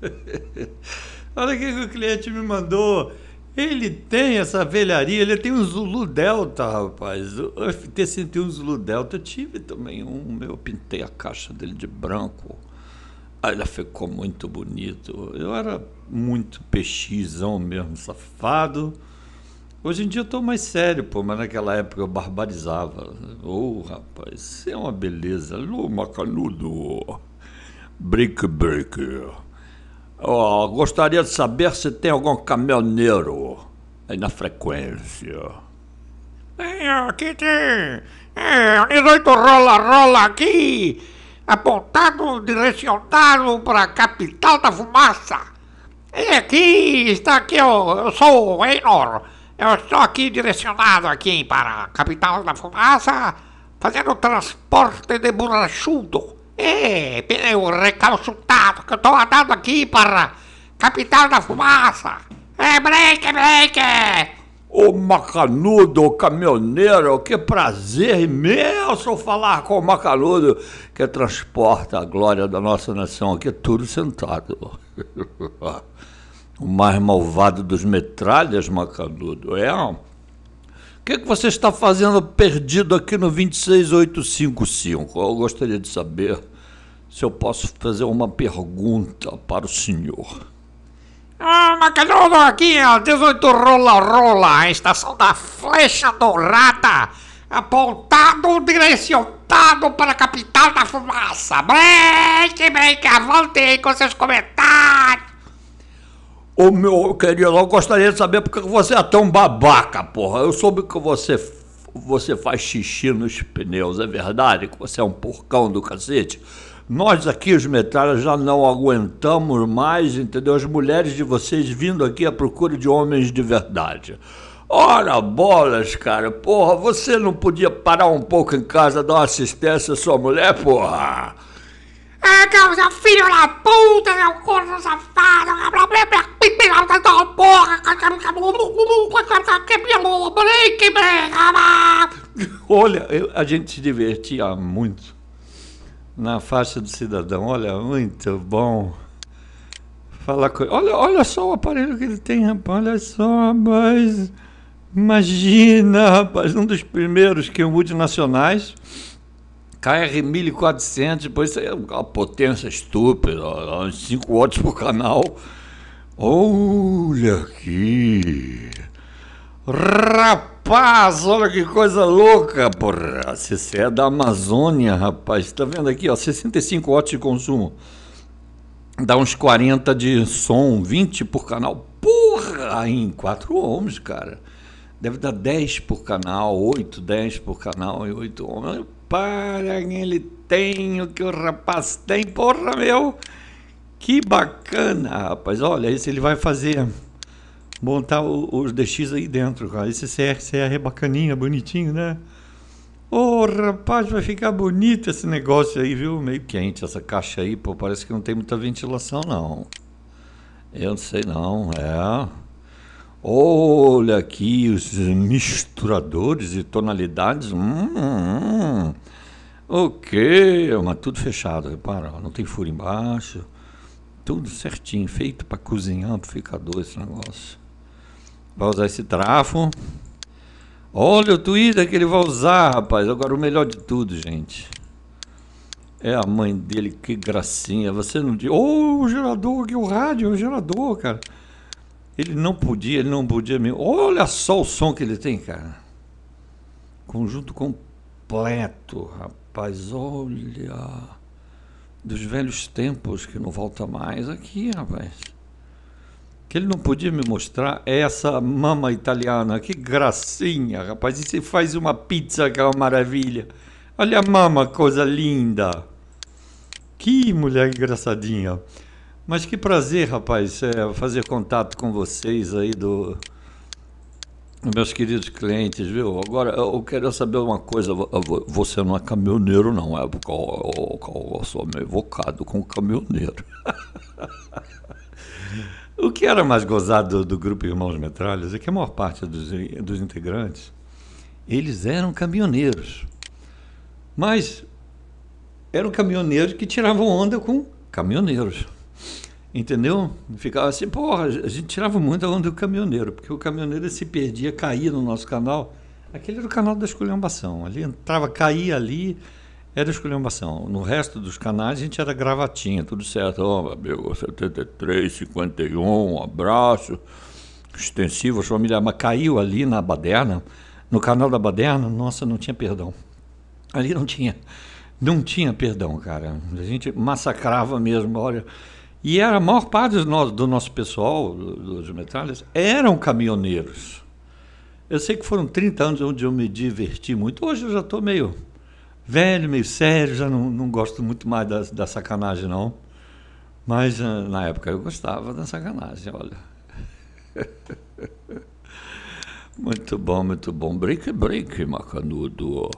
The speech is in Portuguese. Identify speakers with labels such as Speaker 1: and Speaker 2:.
Speaker 1: Olha o que o cliente me mandou. Ele tem essa velharia, ele tem um Zulu Delta, rapaz. O FT-101 Zulu Delta, eu tive também um, eu pintei a caixa dele de branco. Aí ela ficou muito bonito. Eu era muito peixizão mesmo, safado. Hoje em dia eu tô mais sério, pô, mas naquela época eu barbarizava. Ô, oh, rapaz, você é uma beleza. Luma macanudo. Break, break. Oh, gostaria de saber se tem algum caminhoneiro aí na frequência.
Speaker 2: Tem, aqui tem. É, 18 rola, rola aqui. Apontado, direcionado para a capital da fumaça. E aqui está aqui, eu, eu sou o Einor. Eu estou aqui direcionado aqui para a capital da fumaça, fazendo transporte de borrachudo. É, pneu recalchutado viado, que eu tô andando aqui para capital da fumaça. É break, break!
Speaker 1: Ô Macanudo, caminhoneiro, que prazer imenso falar com o Macanudo, que transporta a glória da nossa nação aqui, tudo sentado. o mais malvado dos metralhas, Macanudo, é? O que, é que você está fazendo perdido aqui no 26855? Eu gostaria de saber se eu posso fazer uma pergunta para o senhor.
Speaker 2: Ah, Macalhodo, aqui é 18 Rola Rola, a estação da flecha dourada, apontado, direcionado para a capital da fumaça. Break, break, avante com seus comentários.
Speaker 1: Ô meu querido, eu gostaria de saber por que você é tão babaca, porra. Eu soube que você você faz xixi nos pneus, é verdade? Que você é um porcão do cacete? Nós aqui, os metralhas, já não aguentamos mais, entendeu? As mulheres de vocês vindo aqui à procura de homens de verdade. Ora bolas, cara, porra, você não podia parar um pouco em casa, dar uma assistência à sua mulher, porra?
Speaker 2: É, causa filho da puta, meu corno safado, porra.
Speaker 1: Olha, eu, a gente se divertia muito na faixa do cidadão. Olha, muito bom. Falar com... olha, olha só o aparelho que ele tem, rapaz. Olha só, mas imagina, rapaz, um dos primeiros que multinacionais KR 1400, depois é uma potência estúpida, 5 watts por canal. Olha aqui. Rapaz, olha que coisa louca, porra. Você é da Amazônia, rapaz. Tá vendo aqui, ó, 65 watts de consumo. Dá uns 40 de som, 20 por canal. Porra, em 4 ohms, cara. Deve dar 10 por canal, 8, 10 por canal e 8 ohms. Para, quem ele tem o que o rapaz tem, porra, meu. Que bacana, rapaz. Olha, isso ele vai fazer montar os DX aí dentro, cara. Esse CR é bacaninha, bonitinho, né? Ô, oh, rapaz, vai ficar bonito esse negócio aí, viu? Meio quente essa caixa aí, pô, parece que não tem muita ventilação, não. Eu não sei não, é. Olha aqui os misturadores e tonalidades. Hum, hum. hum. Ok, mas tudo fechado, repara, não tem furo embaixo. Tudo certinho, feito para cozinhar amplificador esse negócio. Vai usar esse trafo. Olha o Twitter que ele vai usar, rapaz. Agora, o melhor de tudo, gente. É a mãe dele, que gracinha. Você não diz. Oh, o gerador, que o rádio, o gerador, cara. Ele não podia, ele não podia mesmo. Olha só o som que ele tem, cara. Conjunto completo, rapaz. Olha. Dos velhos tempos que não volta mais aqui, rapaz que ele não podia me mostrar é essa mama italiana. Que gracinha, rapaz. E se faz uma pizza que é uma maravilha. Olha a mama, coisa linda. Que mulher engraçadinha. Mas que prazer, rapaz, é, fazer contato com vocês aí do meus queridos clientes, viu? Agora eu quero saber uma coisa. Você não é caminhoneiro, não é? Porque eu, eu sou meio evocado com caminhoneiro. O que era mais gozado do, do grupo Irmãos Metralhas é que a maior parte dos, dos integrantes eles eram caminhoneiros. Mas eram caminhoneiros que tiravam onda com caminhoneiros. Entendeu? Ficava assim, porra, a gente tirava muito a onda do caminhoneiro, porque o caminhoneiro se perdia, caía no nosso canal. Aquele era o canal da esculhambação. Ali entrava, caía ali, era esculhambação. No resto dos canais a gente era gravatinha, tudo certo. Ó, oh, meu, 73, 51, um abraço, extensivo, familiar. Mas caiu ali na Baderna, no canal da Baderna, nossa, não tinha perdão. Ali não tinha, não tinha perdão, cara. A gente massacrava mesmo, olha. E era a maior parte do nosso, do nosso pessoal, dos metralhas, eram caminhoneiros. Eu sei que foram 30 anos onde eu me diverti muito. Hoje eu já estou meio velho, meio sério, já não, não gosto muito mais da, da sacanagem, não. Mas ah, na época eu gostava da sacanagem, olha. muito bom, muito bom. Break, break, macanudo.